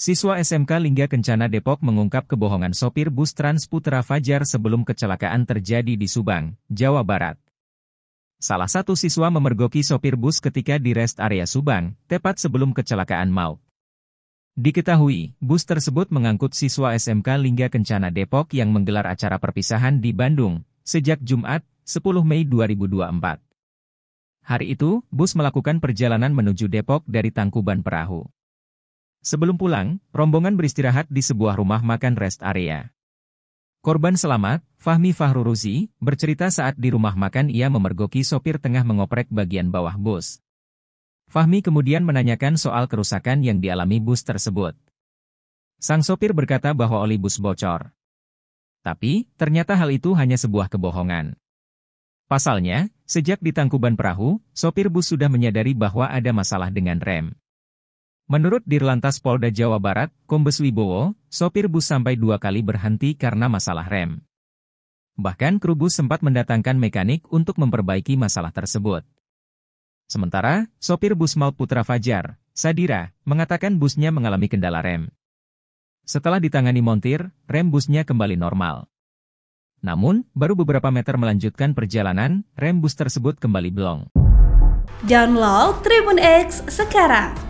Siswa SMK Lingga Kencana Depok mengungkap kebohongan sopir bus Trans Putra Fajar sebelum kecelakaan terjadi di Subang, Jawa Barat. Salah satu siswa memergoki sopir bus ketika di rest area Subang, tepat sebelum kecelakaan maut. Diketahui, bus tersebut mengangkut siswa SMK Lingga Kencana Depok yang menggelar acara perpisahan di Bandung, sejak Jumat, 10 Mei 2024. Hari itu, bus melakukan perjalanan menuju Depok dari Tangkuban Perahu. Sebelum pulang, rombongan beristirahat di sebuah rumah makan rest area. Korban selamat, Fahmi Fahruruzi, bercerita saat di rumah makan ia memergoki sopir tengah mengoprek bagian bawah bus. Fahmi kemudian menanyakan soal kerusakan yang dialami bus tersebut. Sang sopir berkata bahwa oli bus bocor. Tapi, ternyata hal itu hanya sebuah kebohongan. Pasalnya, sejak di tangkuban perahu, sopir bus sudah menyadari bahwa ada masalah dengan rem. Menurut Dirlantas Polda Jawa Barat, Kombes Wibowo, sopir bus sampai dua kali berhenti karena masalah rem. Bahkan kru bus sempat mendatangkan mekanik untuk memperbaiki masalah tersebut. Sementara, sopir bus Mal Putra Fajar, Sadira, mengatakan busnya mengalami kendala rem. Setelah ditangani montir, rem busnya kembali normal. Namun, baru beberapa meter melanjutkan perjalanan, rem bus tersebut kembali blong. Download Tribun X sekarang